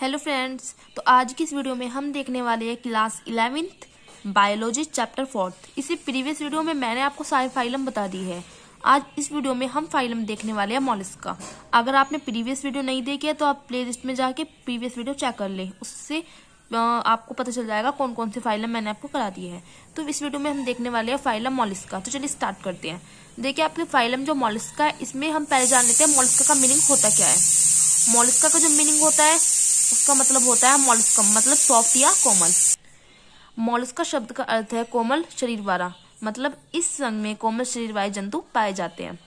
hello friends तो आज की इस वीडियो में हम देखने वाले हैं class eleventh biology chapter fourth इसी प्रीवियस वीडियो में मैंने आपको सारी फाइलम बता दी है आज इस वीडियो में हम फाइलम देखने वाले हैं मॉलिस का अगर आपने प्रीवियस वीडियो नहीं देखी है तो आप लिस्ट में जाके प्रीवियस वीडियो चेक कर लें उससे आपको पता चल जाएगा कौन कौन सी फाइलम मैंने आपको करा दी है तो इस वीडियो में हम देखने वाले हैं फाइलम मॉलिस का तो चलिए स्टार्ट करते हैं देखिए आपकी फाइलम जो मॉलिस्का है इसमें हम पहले जान लेते हैं मॉलिस्का का मीनिंग होता क्या है मोलिस्का का जो मीनिंग होता है उसका मतलब होता है मोलस्कम मतलब सॉफ्ट या कोमल मोलस्का शब्द का अर्थ है कोमल शरीर वाला मतलब इस संघ में कोमल शरीर वाले जंतु पाए जाते हैं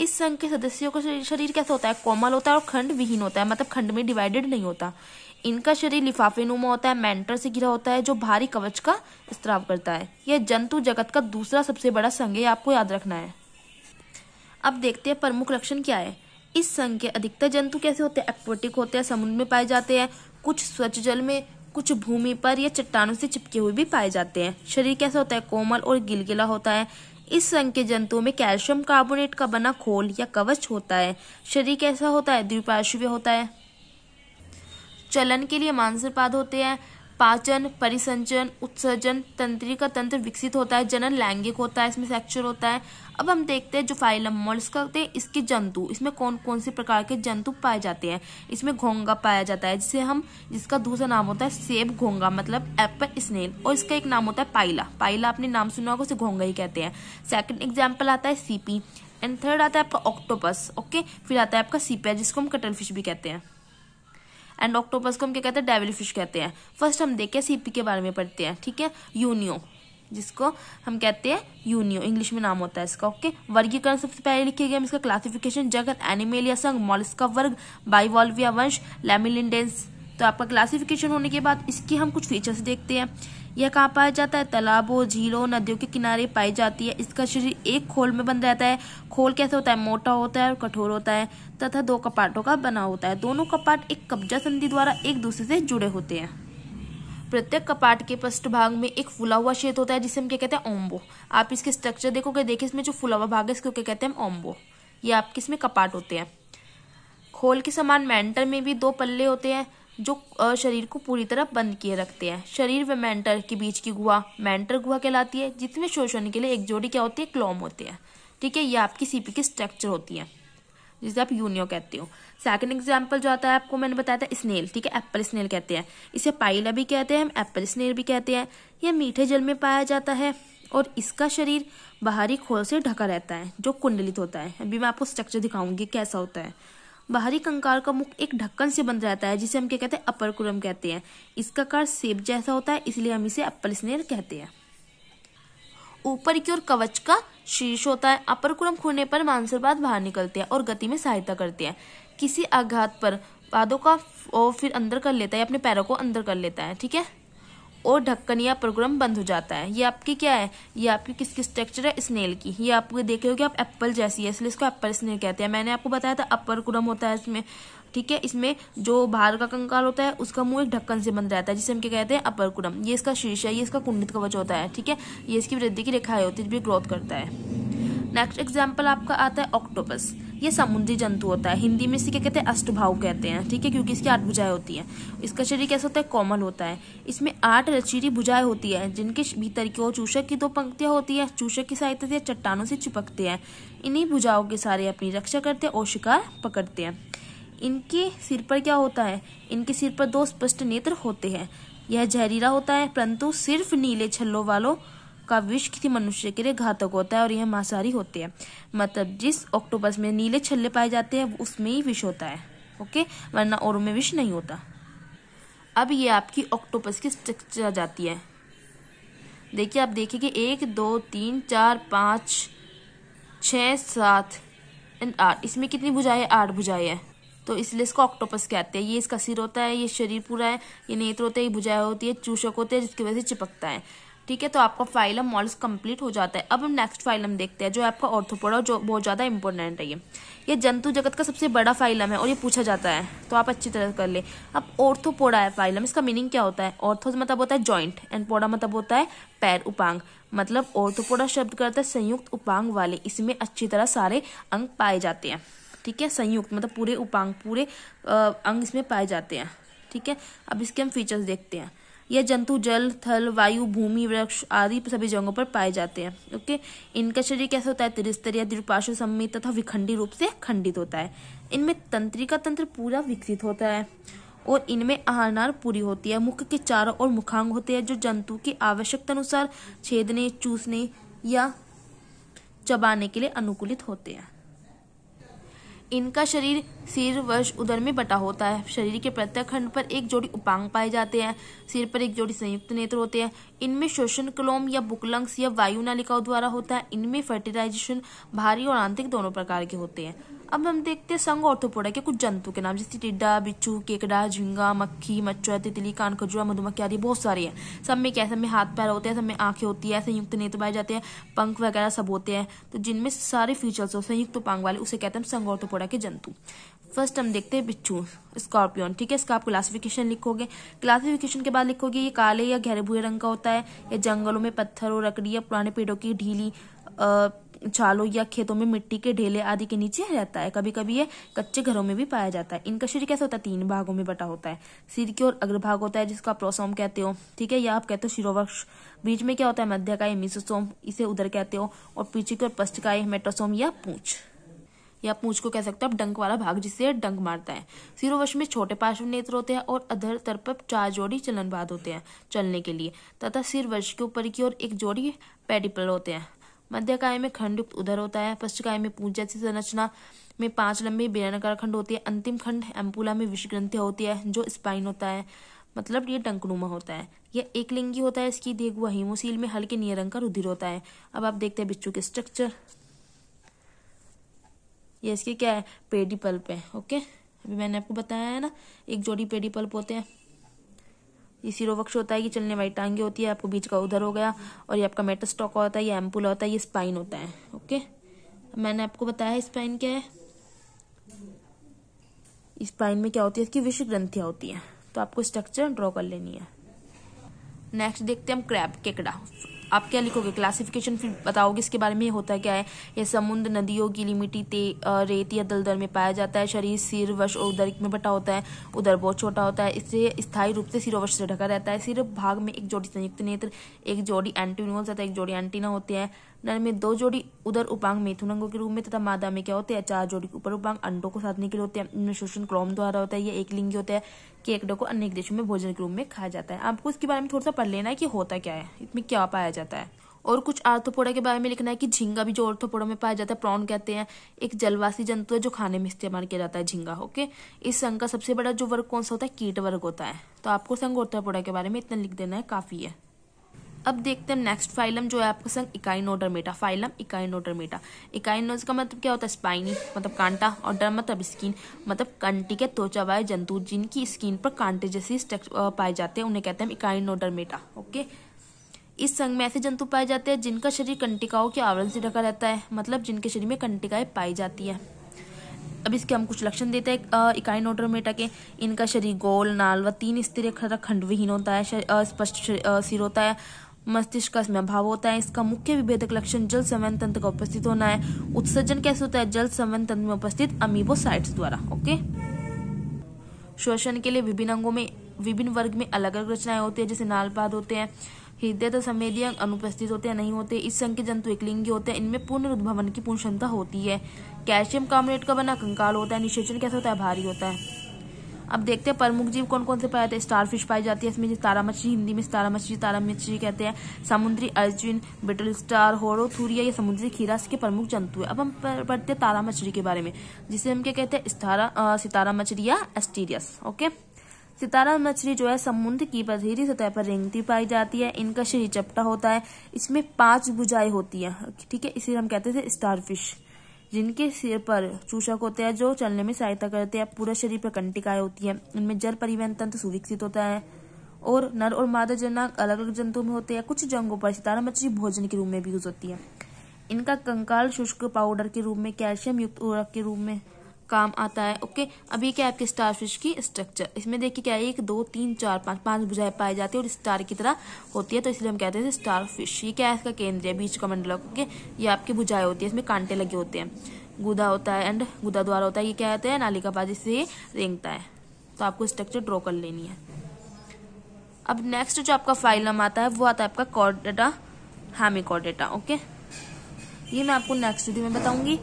इस संघ के सदस्यों का शरीर कैसा होता है कोमल होता है और खंड विहीन होता है मतलब खंड में डिवाइडेड नहीं होता इनका शरीर लिफाफे नुमा होता है मेंटर से घिरा होता है जो भारी कवच का स्त्राव करता है यह जंतु जगत का दूसरा सबसे बड़ा संघ है आपको याद रखना है अब देखते हैं प्रमुख लक्षण क्या है इस संघ के अधिकतर जंतु कैसे होते हैं एक्वेटिक होते हैं समुद्र में पाए जाते हैं कुछ स्वच्छ जल में कुछ भूमि पर या चट्टानों से चिपके हुए भी पाए जाते हैं शरीर कैसा होता है कोमल और गिलगिला होता है इस संघ के जंतुओं में कैल्शियम कार्बोनेट का बना खोल या कवच होता है शरीर कैसा होता है द्विपार्श्वीय होता है चलन के लिए मांसपाद पाद होते हैं पाचन परिसंचन उत्सर्जन तंत्रिका तंत्र विकसित होता है जनन लैंगिक होता है इसमें सेक्चुअल होता है अब हम देखते हैं जो फाइलम मोल्स्क होते हैं इसके जंतु इसमें कौन कौन से प्रकार के जंतु पाए जाते हैं इसमें घोंगा पाया जाता है जिसे हम जिसका दूसरा नाम होता है सेब घोंगा मतलब एप्पल स्नेल और इसका एक नाम होता है पाइला पाइला आपने नाम सुना होगा उसे घोंगा ही कहते हैं सेकंड एग्जाम्पल आता है सीपी एंड थर्ड आता है आपका ऑक्टोपस ओके फिर आता है आपका सीपिया जिसको हम कटल फिश भी कहते हैं एंड ऑक्टोपस को हम क्या कहते हैं डेविल फिश कहते हैं फर्स्ट हम देखे सीपी के बारे में पढ़ते हैं ठीक है यूनियो जिसको हम कहते हैं यूनियो इंग्लिश में नाम होता है इसका ओके वर्गीकरण सबसे पहले लिखे गए इसका क्लासिफिकेशन जगत एनिमेल या संघ मॉलिस का वर्ग बाइवॉल्व वंश लेमिलिंडेंस तो आपका क्लासिफिकेशन होने के बाद इसके हम कुछ फीचर्स देखते हैं यह कहाँ पाया जाता है तालाबों झीलों नदियों के किनारे पाई जाती है इसका शरीर एक खोल में बंद रहता है खोल कैसे होता है मोटा होता है और कठोर होता है तथा दो कपाटों का बना होता है दोनों कपाट एक कब्जा संधि द्वारा एक दूसरे से जुड़े होते हैं प्रत्येक कपाट के पृष्ठ भाग में एक फुला हुआ क्षेत्र होता है जिसे हम क्या कहते हैं ओम्बो आप इसके स्ट्रक्चर देखोगे देखिए इसमें जो फुला हुआ भाग है इसको क्या कहते हैं ओम्बो ये आपके इसमें कपाट होते हैं खोल के समान मेंटल में भी दो पल्ले होते हैं जो शरीर को पूरी तरह बंद किए रखते हैं शरीर व मेंटर के बीच की गुहा मेंटर गुहा कहलाती है जिसमें शोषण के लिए एक जोड़ी क्या होती है क्लोम होते हैं ठीक है ये आपकी सीपी की स्ट्रक्चर होती है जिसे आप यूनियो कहते हो सेकंड एग्जाम्पल जो आता है आपको मैंने बताया था स्नेल ठीक है एप्पल स्नेल कहते हैं इसे पाइला भी कहते हैं हम एप्पल स्नेल भी कहते हैं यह मीठे जल में पाया जाता है और इसका शरीर बाहरी खोल से ढका रहता है जो कुंडलित होता है अभी मैं आपको स्ट्रक्चर दिखाऊंगी कैसा होता है बाहरी कंकाल का मुख एक ढक्कन से बंद रहता है जिसे हम क्या कहते हैं अपर कुरम कहते हैं इसका कार सेब जैसा होता है इसलिए हम इसे अपर स्नेर कहते हैं ऊपर की ओर कवच का शीर्ष होता है अपर कुरम खुलने पर बाद बाहर निकलते हैं और गति में सहायता करते हैं किसी आघात पर पादों का और फिर अंदर कर लेता है अपने पैरों को अंदर कर लेता है ठीक है और ढक्कन या प्रोग्राम बंद हो जाता है ये आपकी क्या है ये आपकी किसकी स्ट्रक्चर है स्नेल की ये आपको देखे हो कि आप एप्पल जैसी है इसलिए इसको एप्पल स्नेल कहते हैं मैंने आपको बताया था अपर कुरम होता है इसमें ठीक है इसमें जो बाहर का कंकाल होता है उसका मुंह एक ढक्कन से बंद रहता है जिसे हम क्या कहते हैं अपर कुरम ये इसका शीर्ष है ये इसका कुंडित कवच होता है ठीक है ये इसकी वृद्धि की रेखाएं होती है जो ग्रोथ करता है नेक्स्ट एग्जाम्पल आपका आता है ऑक्टोपस ये समुद्री जंतु होता है हिंदी में इसे क्या कहते हैं अष्टभाव कहते हैं ठीक है क्योंकि इसकी आठ भुजाएं होती हैं इसका शरीर कैसा होता है कोमल होता है इसमें आठ लचीली भुजाएं होती है जिनके भीतर की ओर चूषक की दो पंक्तियां होती है चूषक की सहायता से चट्टानों से चिपकते हैं इन्हीं भुजाओं के सारे अपनी रक्षा करते हैं और शिकार पकड़ते हैं इनके सिर पर क्या होता है इनके सिर पर दो स्पष्ट नेत्र होते हैं यह जहरीला होता है परंतु सिर्फ नीले छल्लों वालों का विष किसी मनुष्य के लिए घातक होता है और यह मांसाहारी होते हैं मतलब जिस ऑक्टोपस में नीले छल्ले पाए जाते हैं उसमें ही विष होता है ओके वरना और में विष नहीं होता अब ये आपकी ऑक्टोपस की स्ट्रक्चर आ जाती है देखिए आप देखिए कि एक दो तीन चार पाँच छ सात एंड आठ इसमें कितनी भुजाएं आठ भुजाएं हैं तो इसलिए इसको ऑक्टोपस कहते हैं ये इसका सिर होता है ये शरीर पूरा है ये नेत्र होता है ये भुजाएं होती है चूषक होते हैं जिसकी वजह से चिपकता है ठीक है तो आपका फाइलम मॉल्स कंप्लीट हो जाता है अब हम नेक्स्ट फाइलम देखते हैं जो आपका ऑर्थोपोडा जो बहुत ज़्यादा इंपॉर्टेंट है ये ये जंतु जगत का सबसे बड़ा फाइलम है और ये पूछा जाता है तो आप अच्छी तरह कर ले अब ऑर्थोपोडा है फाइलम इसका मीनिंग क्या होता है ऑर्थो मतलब होता है ज्वाइंट एंड पोडा मतलब होता है पैर उपांग मतलब ऑर्थोपोडा शब्द करता है संयुक्त उपांग वाले इसमें अच्छी तरह सारे अंग पाए जाते हैं ठीक है संयुक्त मतलब पूरे उपांग पूरे अंग इसमें पाए जाते हैं ठीक है अब इसके हम फीचर्स देखते हैं यह जंतु जल थल वायु भूमि वृक्ष आदि सभी जगहों पर पाए जाते हैं ओके इनका शरीर कैसे होता है त्रिस्तरीय द्विपाशु सम्मित तथा विखंडी रूप से खंडित होता है इनमें तंत्रिका तंत्र पूरा विकसित होता है और इनमें आहनार पूरी होती है मुख के चारों और मुखांग होते हैं जो जंतु की आवश्यकता अनुसार छेदने चूसने या चबाने के लिए अनुकूलित होते हैं इनका शरीर सिर वर्ष उदर में बटा होता है शरीर के प्रत्येक खंड पर एक जोड़ी उपांग पाए जाते हैं सिर पर एक जोड़ी संयुक्त नेत्र होते हैं इनमें शोषण क्लोम या बुकलंग्स या वायु नालिकाओं द्वारा होता है इनमें फर्टिलाइजेशन भारी और आंतरिक दोनों प्रकार के होते हैं अब हम देखते हैं संघ ऑर्थोपोडा तो के कुछ जंतु के नाम जैसे टिड्डा बिच्छू केकड़ा झिंगा मक्खी मच्छर तितली कान खजुरा मधुमक्खी आदि बहुत सारे हैं सब में क्या है सब में हाथ पैर होते हैं सब में आंखें होती है संयुक्त नेत्र पाए जाते हैं पंख वगैरह सब होते हैं तो जिनमें सारे फीचर्स हो संयुक्त पांग वाले उसे कहते हैं संघ ऑर्थोपोडा तो के जंतु फर्स्ट हम देखते हैं बिच्छू स्कॉर्पियन ठीक है इसका आप क्लासिफिकेशन लिखोगे क्लासिफिकेशन के बाद लिखोगे ये काले या गहरे भूरे रंग का होता है ये जंगलों में पत्थरों लकड़ी या पुराने पेड़ों की ढीली छालों या खेतों में मिट्टी के ढेले आदि के नीचे रहता है कभी कभी ये कच्चे घरों में भी पाया जाता है इनका शरीर कैसा होता है तीन भागों में बटा होता है सिर की ओर अग्रभाग होता है जिसका प्रोसोम कहते हो ठीक है या आप कहते हो शिरोवक्ष बीच में क्या होता है का मिसोसोम इसे उधर कहते हो और पीछे की ओर का मेट्रोसोम या पूछ या पूछ को कह सकते हो आप डंक वाला भाग जिससे डंक मारता है सिरोवश में छोटे पार्श्व नेत्र होते हैं और अधर तर पर चार जोड़ी चलन बाद होते हैं चलने के लिए तथा सिरवश के ऊपर की ओर एक जोड़ी पेडिपल होते हैं मध्यकाय में खंडयुक्त उधर होता है काय में पूंज जैसी संरचना में पांच लंबी बेलनाकार खंड होती है अंतिम खंड एम्पुला में विषग्रंथि होती है जो स्पाइन होता है मतलब ये टंकनुमा होता है यह एक लिंगी होता है इसकी हुआ हिमोशील में हल्के रंग का रुधिर होता है अब आप देखते हैं बिच्छू के स्ट्रक्चर ये इसके क्या है पेडी पल्प है ओके अभी मैंने आपको बताया है ना एक जोड़ी पेडी पल्प होते हैं ये सीरोवक्ष होता है ये चलने वाली टांगे होती है आपको बीच का उधर हो गया और ये आपका मेटास्टॉक होता है ये एम्पुल होता है ये स्पाइन होता है ओके मैंने आपको बताया स्पाइन क्या है स्पाइन में क्या होती है इसकी विष ग्रंथियाँ होती हैं तो आपको स्ट्रक्चर ड्रॉ कर लेनी है नेक्स्ट देखते हैं हम क्रैब केकड़ा आप क्या लिखोगे क्लासिफिकेशन फिर बताओगे इसके बारे में होता क्या है यह समुद्र नदियों की लिमिटी ते, रेत या दलदल में पाया जाता है शरीर सिर वश और उदर में बटा होता है उदर बहुत छोटा होता है इससे स्थायी रूप से सिरोवश से ढका रहता है सिर भाग में एक जोड़ी संयुक्त नेत्र एक जोड़ी एंटीनोल्स अतः एक जोड़ी एंटीना होते हैं नर में दो जोड़ी उधर उपांग मेथुन अंगों के रूप में तथा मादा में क्या होते हैं चार जोड़ी ऊपर उपांग अंडों को साधने के लिए होते हैं शोषण क्रोम द्वारा होता है ये एक लिंगी होता है केकडों को अनेक देशों में भोजन के रूप में खाया जाता है आपको इसके बारे में थोड़ा सा पढ़ लेना है कि होता क्या है इसमें क्या पाया जाता है और कुछ आर्थोपोडा के बारे में लिखना है कि झींगा भी जो आर्थोपोडा में पाया जाता है प्रॉन कहते हैं एक जलवासी जंतु है जो खाने में इस्तेमाल किया जाता है झींगा ओके इस संघ का सबसे बड़ा जो वर्ग कौन सा होता है कीट वर्ग होता है तो आपको संघ आर्थोपोडा के बारे में इतना लिख देना है काफी है अब देखते हैं नेक्स्ट फाइलम जो है आपके संग इकाइनोडर्मेटा फाइलम इकाइनोडर्मेटा इकाइनोज का मतलब क्या होता है स्पाइनी मतलब कांटा और डर मतलब स्किन मतलब कंटी के त्वचा वाले जंतु जिनकी स्किन पर कांटे जैसी पाए जाते हैं उन्हें कहते हैं इकाइनोडर्मेटा ओके इस संघ में ऐसे जंतु पाए जाते हैं जिनका शरीर कंटिकाओं के आवरण से ढका रहता है मतलब जिनके शरीर में कंटिकाएं पाई जाती है अब इसके हम कुछ लक्षण देते हैं इकाई इकाइनोडर्मेटा के इनका शरीर गोल नाल व तीन स्तरीय खंडविहीन होता है स्पष्ट सिर होता है मस्तिष्क का इसमें अभाव होता है इसका मुख्य विभेदक लक्षण जल संवहन तंत्र का उपस्थित होना है उत्सर्जन कैसे होता है जल संवहन तंत्र में उपस्थित अमीबोसाइट्स द्वारा ओके श्वसन के लिए विभिन्न अंगों में विभिन्न वर्ग में अलग अलग रचनाएं होती है जैसे नालपाद होते हैं हृदय तो संवेदी अंग अनुपस्थित होते हैं नहीं होते इस संघ के जंतु लिंगी होते हैं इनमें पूर्ण उद्भवन की पूर्ण क्षमता होती है कैल्शियम कार्बोनेट का बना कंकाल होता है निषेचन कैसा होता है भारी होता है अब देखते हैं प्रमुख जीव कौन कौन से पाए जाते हैं स्टार फिश पाई जाती है इसमें तारा मछली हिंदी में तारा मछली तारा मछली कहते हैं समुद्री अर्जुन बिटल स्टार होड़ो थूरिया ये समुद्री खीरा इसके प्रमुख जंतु है अब हम पढ़ते हैं तारा मछली के बारे में जिसे हम क्या कहते हैं सितारा मछली या एस्टीरियस ओके सितारा मछली जो है समुद्र की बधेरी सतह पर रेंगती पाई जाती है इनका शरीर चपटा होता है इसमें पांच भुजाएं होती है ठीक है इसे हम कहते थे स्टार फिश जिनके सिर पर चूषक होते हैं जो चलने में सहायता करते हैं पूरा शरीर पर कंटिकाएं होती है इनमें जल परिवहन तंत्र सुविकसित होता है और नर और मादा जनक अलग अलग जंतुओं में होते हैं कुछ जंगों पर सितारा मछली भोजन के रूप में भी यूज होती है इनका कंकाल शुष्क पाउडर के रूप में कैल्शियम युक्त उर्वरक के रूप में काम आता है ओके अब ये क्या है आपके स्टार फिश की स्ट्रक्चर इसमें देखिए क्या है एक दो तीन चार पाँच पाँच बुझाएं पाई जाती है और स्टार की तरह होती है तो इसलिए हम कहते हैं स्टार फिश ये क्या है इसका केंद्र है बीच का मंडल ओके ये आपकी बुझाएं होती है इसमें कांटे लगे होते हैं गुदा होता है एंड गुदा द्वारा होता है ये क्या होता है नाली का पास से रेंगता है तो आपको स्ट्रक्चर ड्रॉ कर लेनी है अब नेक्स्ट जो आपका नाम आता है वो आता है आपका कॉर्डेटा हेमी कॉर्डेटा ओके ये मैं आपको नेक्स्ट वीडियो में बताऊंगी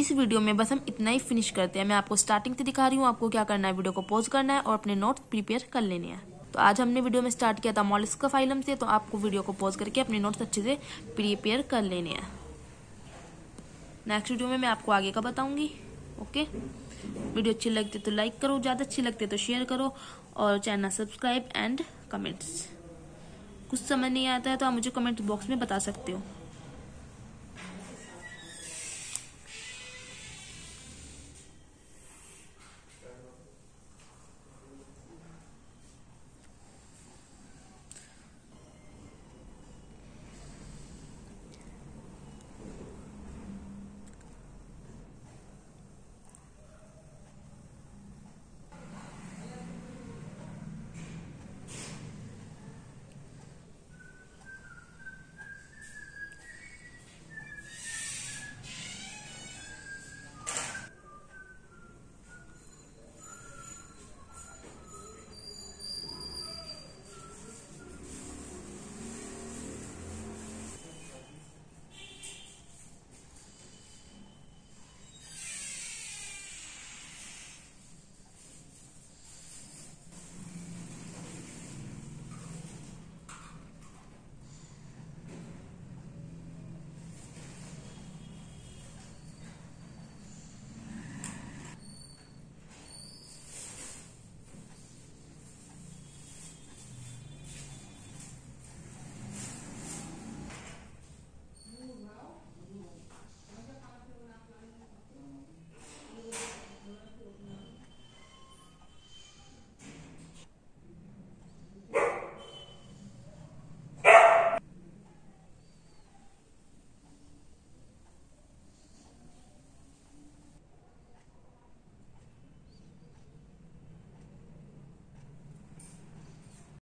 इस वीडियो में बस हम इतना ही फिनिश करते हैं मैं आपको स्टार्टिंग से दिखा रही हूँ आपको क्या करना है वीडियो को पॉज करना है और अपने नोट्स प्रिपेयर कर लेने हैं तो आज हमने वीडियो में स्टार्ट किया था का फाइलम से तो आपको वीडियो को पॉज करके अपने नोट्स अच्छे से प्रिपेयर कर लेने हैं नेक्स्ट वीडियो में मैं आपको आगे का बताऊंगी ओके वीडियो अच्छी लगती है तो लाइक करो ज़्यादा अच्छी लगती तो शेयर करो और चैनल सब्सक्राइब एंड कमेंट्स कुछ समझ नहीं आता है तो आप मुझे कमेंट बॉक्स में बता सकते हो